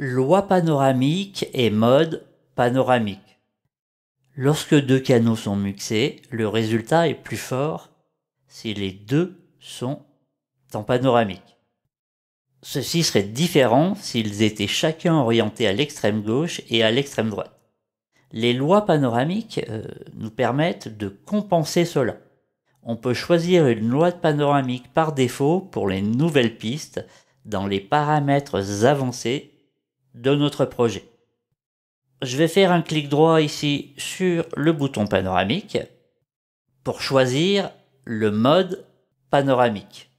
Loi panoramique et mode panoramique. Lorsque deux canaux sont muxés, le résultat est plus fort si les deux sont en panoramique. Ceci serait différent s'ils étaient chacun orientés à l'extrême gauche et à l'extrême droite. Les lois panoramiques euh, nous permettent de compenser cela. On peut choisir une loi panoramique par défaut pour les nouvelles pistes dans les paramètres avancés de notre projet. Je vais faire un clic droit ici sur le bouton panoramique pour choisir le mode panoramique.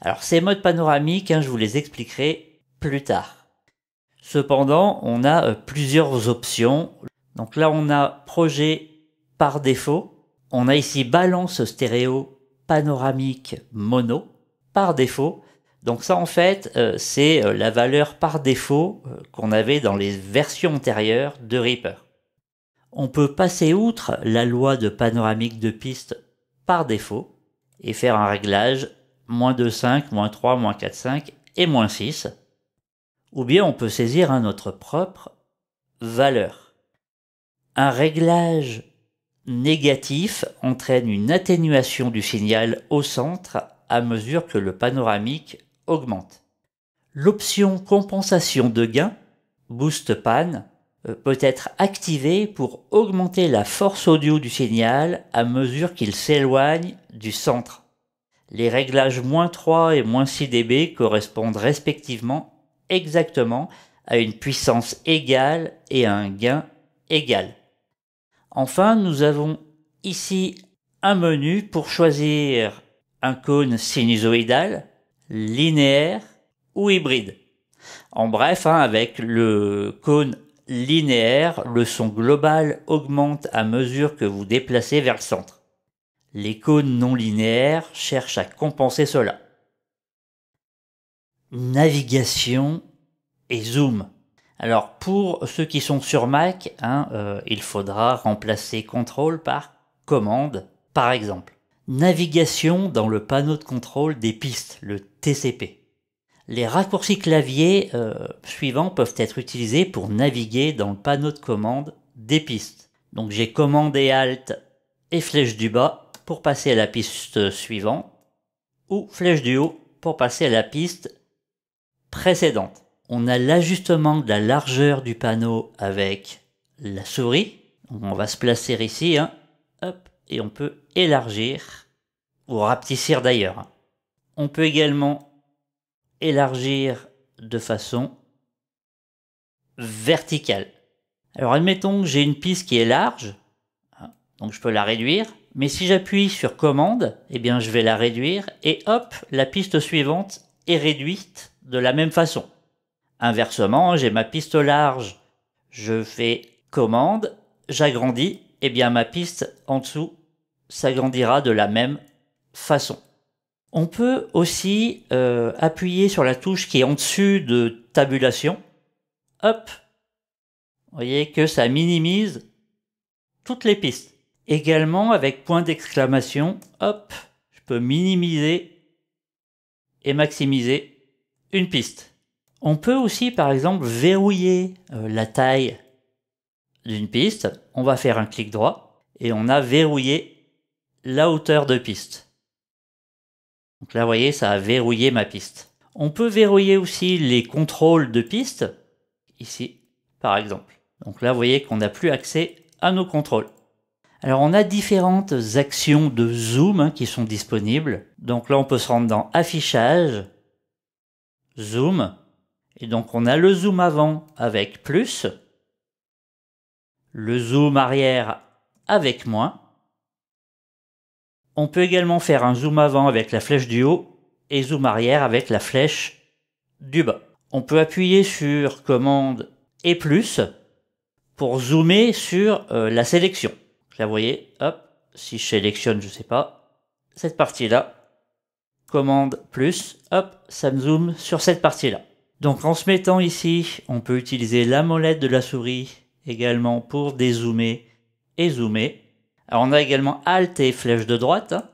Alors ces modes panoramiques, hein, je vous les expliquerai plus tard. Cependant, on a euh, plusieurs options. Donc là, on a projet par défaut. On a ici balance stéréo panoramique mono par défaut. Donc ça, en fait, euh, c'est euh, la valeur par défaut euh, qu'on avait dans les versions antérieures de Reaper. On peut passer outre la loi de panoramique de piste par défaut et faire un réglage moins 5, moins 3, moins 5 et moins 6. Ou bien on peut saisir un notre propre valeur. Un réglage négatif entraîne une atténuation du signal au centre à mesure que le panoramique augmente. L'option compensation de gain, boost pan, euh, peut être activée pour augmenter la force audio du signal à mesure qu'il s'éloigne du centre. Les réglages moins 3 et moins 6 dB correspondent respectivement exactement à une puissance égale et à un gain égal. Enfin, nous avons ici un menu pour choisir un cône sinusoïdal, linéaire ou hybride. En bref, hein, avec le cône linéaire, le son global augmente à mesure que vous déplacez vers le centre. Les cônes non linéaires cherchent à compenser cela. Navigation et zoom. Alors pour ceux qui sont sur Mac, hein, euh, il faudra remplacer contrôle par commande, par exemple. Navigation dans le panneau de contrôle des pistes, le TCP. Les raccourcis clavier euh, suivants peuvent être utilisés pour naviguer dans le panneau de commande des pistes. Donc j'ai commande et alt et flèche du bas pour passer à la piste suivante ou flèche du haut pour passer à la piste précédente. On a l'ajustement de la largeur du panneau avec la souris. On va se placer ici. Hein. Hop et on peut élargir ou rapetissir d'ailleurs. On peut également élargir de façon verticale. Alors admettons que j'ai une piste qui est large, hein, donc je peux la réduire, mais si j'appuie sur commande, eh bien je vais la réduire et hop, la piste suivante est réduite de la même façon. Inversement, j'ai ma piste large, je fais commande, j'agrandis eh bien ma piste en dessous s'agrandira de la même façon. On peut aussi euh, appuyer sur la touche qui est en dessus de tabulation. Hop Vous voyez que ça minimise toutes les pistes. Également avec point d'exclamation, hop, je peux minimiser et maximiser une piste. On peut aussi par exemple verrouiller euh, la taille d'une piste, on va faire un clic droit et on a verrouillé la hauteur de piste. Donc là, vous voyez, ça a verrouillé ma piste. On peut verrouiller aussi les contrôles de piste, ici par exemple. Donc là, vous voyez qu'on n'a plus accès à nos contrôles. Alors on a différentes actions de zoom hein, qui sont disponibles. Donc là, on peut se rendre dans Affichage, Zoom, et donc on a le zoom avant avec plus, le zoom arrière avec moins. On peut également faire un zoom avant avec la flèche du haut et zoom arrière avec la flèche du bas. On peut appuyer sur commande et plus pour zoomer sur euh, la sélection. Là, vous voyez, hop, si je sélectionne, je sais pas, cette partie-là, commande plus, hop, ça me zoome sur cette partie-là. Donc en se mettant ici, on peut utiliser la molette de la souris également pour dézoomer et zoomer. Alors on a également Alt et flèche de droite, hein,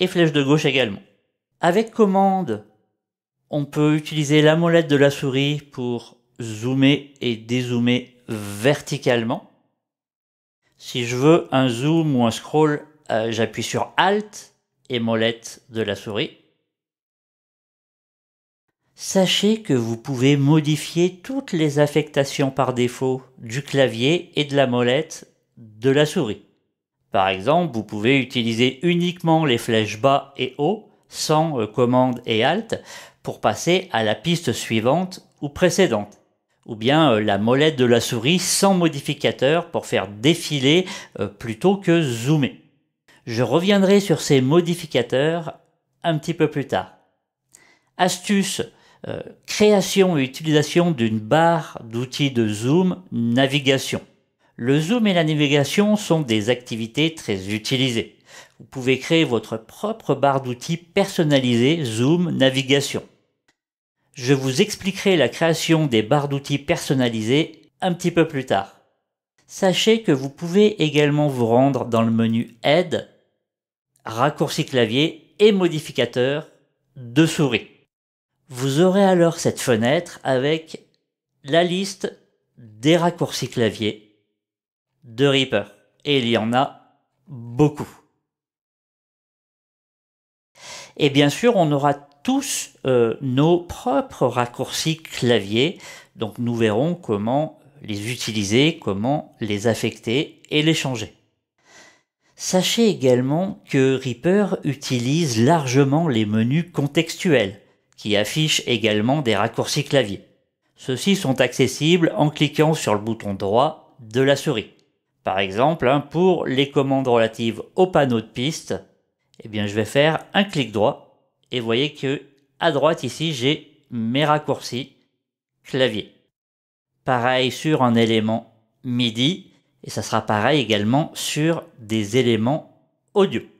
et flèche de gauche également. Avec commande, on peut utiliser la molette de la souris pour zoomer et dézoomer verticalement. Si je veux un zoom ou un scroll, euh, j'appuie sur Alt et molette de la souris. Sachez que vous pouvez modifier toutes les affectations par défaut du clavier et de la molette de la souris. Par exemple, vous pouvez utiliser uniquement les flèches bas et haut sans euh, commande et alt pour passer à la piste suivante ou précédente. Ou bien euh, la molette de la souris sans modificateur pour faire défiler euh, plutôt que zoomer. Je reviendrai sur ces modificateurs un petit peu plus tard. Astuce euh, création et utilisation d'une barre d'outils de zoom, navigation. Le zoom et la navigation sont des activités très utilisées. Vous pouvez créer votre propre barre d'outils personnalisée zoom, navigation. Je vous expliquerai la création des barres d'outils personnalisées un petit peu plus tard. Sachez que vous pouvez également vous rendre dans le menu Aide, raccourci clavier et modificateur de souris. Vous aurez alors cette fenêtre avec la liste des raccourcis clavier de Reaper. Et il y en a beaucoup. Et bien sûr, on aura tous euh, nos propres raccourcis clavier. Donc nous verrons comment les utiliser, comment les affecter et les changer. Sachez également que Reaper utilise largement les menus contextuels qui affiche également des raccourcis clavier. Ceux-ci sont accessibles en cliquant sur le bouton droit de la souris. Par exemple, hein, pour les commandes relatives au panneau de piste, eh bien, je vais faire un clic droit et vous voyez que à droite ici, j'ai mes raccourcis clavier. Pareil sur un élément MIDI et ça sera pareil également sur des éléments audio.